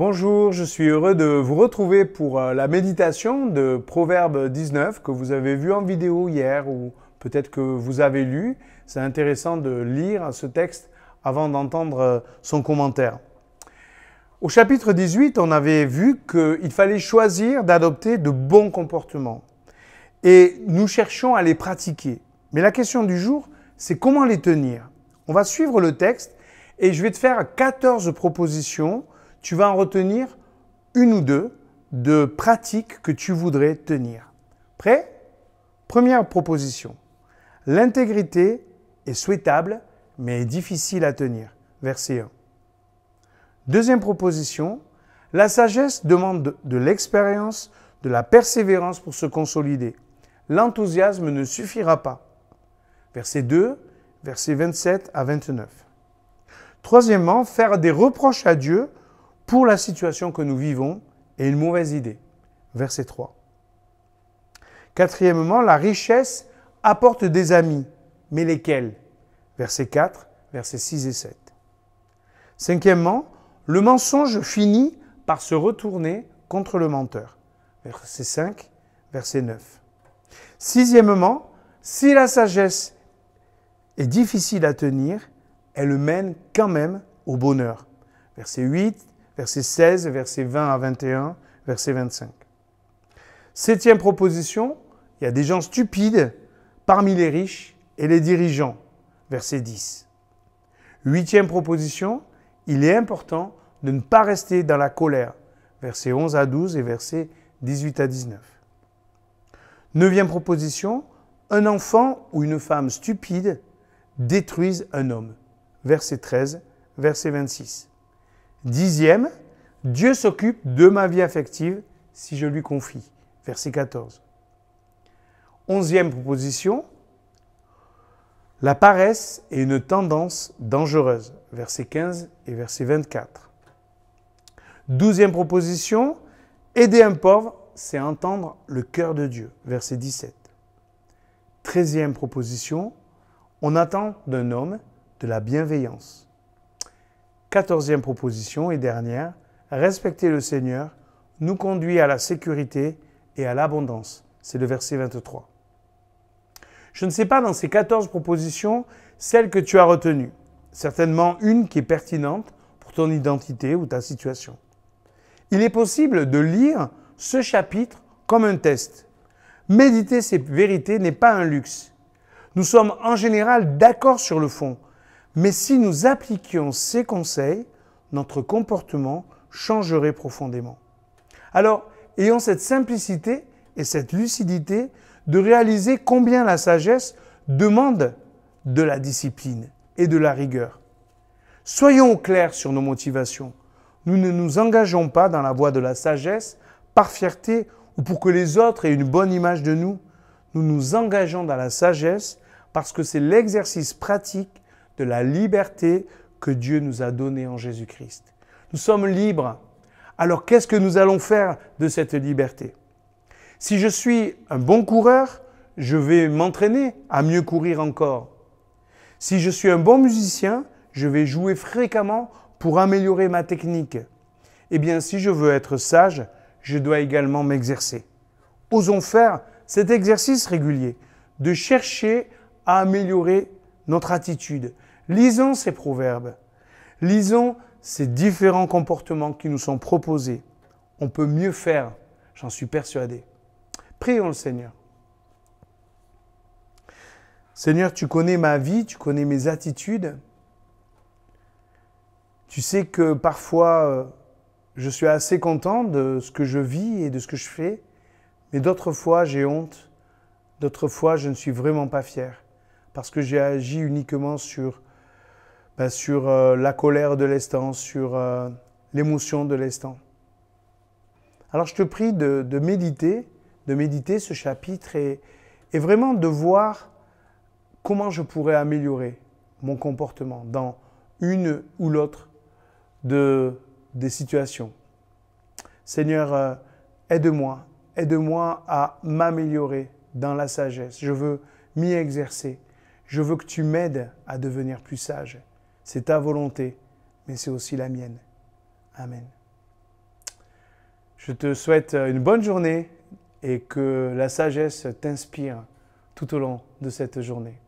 Bonjour, je suis heureux de vous retrouver pour euh, la méditation de Proverbe 19 que vous avez vu en vidéo hier ou peut-être que vous avez lu. C'est intéressant de lire ce texte avant d'entendre euh, son commentaire. Au chapitre 18, on avait vu qu'il fallait choisir d'adopter de bons comportements et nous cherchons à les pratiquer. Mais la question du jour, c'est comment les tenir. On va suivre le texte et je vais te faire 14 propositions tu vas en retenir une ou deux de pratiques que tu voudrais tenir. Prêt Première proposition. L'intégrité est souhaitable mais est difficile à tenir. Verset 1. Deuxième proposition. La sagesse demande de l'expérience, de la persévérance pour se consolider. L'enthousiasme ne suffira pas. Verset 2, Verset 27 à 29. Troisièmement, faire des reproches à Dieu pour la situation que nous vivons est une mauvaise idée. Verset 3. Quatrièmement, la richesse apporte des amis, mais lesquels Verset 4, verset 6 et 7. Cinquièmement, le mensonge finit par se retourner contre le menteur. Verset 5, verset 9. Sixièmement, si la sagesse est difficile à tenir, elle mène quand même au bonheur. Verset 8, versets 16, verset 20 à 21, verset 25. Septième proposition, il y a des gens stupides parmi les riches et les dirigeants, verset 10. Huitième proposition, il est important de ne pas rester dans la colère, versets 11 à 12 et verset 18 à 19. Neuvième proposition, un enfant ou une femme stupide détruisent un homme, verset 13, verset 26. Dixième, Dieu s'occupe de ma vie affective si je lui confie. Verset 14. Onzième proposition, la paresse est une tendance dangereuse. Verset 15 et verset 24. Douzième proposition, aider un pauvre, c'est entendre le cœur de Dieu. Verset 17. Treizième proposition, on attend d'un homme de la bienveillance. Quatorzième proposition et dernière, respecter le Seigneur nous conduit à la sécurité et à l'abondance. C'est le verset 23. Je ne sais pas dans ces 14 propositions celle que tu as retenue. Certainement une qui est pertinente pour ton identité ou ta situation. Il est possible de lire ce chapitre comme un test. Méditer ces vérités n'est pas un luxe. Nous sommes en général d'accord sur le fond, mais si nous appliquions ces conseils, notre comportement changerait profondément. Alors, ayons cette simplicité et cette lucidité de réaliser combien la sagesse demande de la discipline et de la rigueur. Soyons clairs sur nos motivations. Nous ne nous engageons pas dans la voie de la sagesse par fierté ou pour que les autres aient une bonne image de nous. Nous nous engageons dans la sagesse parce que c'est l'exercice pratique la liberté que Dieu nous a donnée en Jésus-Christ. Nous sommes libres. Alors qu'est-ce que nous allons faire de cette liberté Si je suis un bon coureur, je vais m'entraîner à mieux courir encore. Si je suis un bon musicien, je vais jouer fréquemment pour améliorer ma technique. Eh bien, si je veux être sage, je dois également m'exercer. Osons faire cet exercice régulier de chercher à améliorer notre attitude, Lisons ces proverbes. Lisons ces différents comportements qui nous sont proposés. On peut mieux faire, j'en suis persuadé. Prions le Seigneur. Seigneur, tu connais ma vie, tu connais mes attitudes. Tu sais que parfois, euh, je suis assez content de ce que je vis et de ce que je fais, mais d'autres fois, j'ai honte. D'autres fois, je ne suis vraiment pas fier parce que j'ai agi uniquement sur euh, sur euh, la colère de l'instant, sur euh, l'émotion de l'instant. Alors je te prie de, méditer, de méditer ce chapitre et, et vraiment de voir comment je pourrais améliorer mon comportement dans une ou l'autre de, des situations. Seigneur, aide-moi, aide-moi à m'améliorer dans la sagesse. Je veux m'y exercer. Je veux que tu m'aides à devenir plus sage. C'est ta volonté, mais c'est aussi la mienne. Amen. Je te souhaite une bonne journée et que la sagesse t'inspire tout au long de cette journée.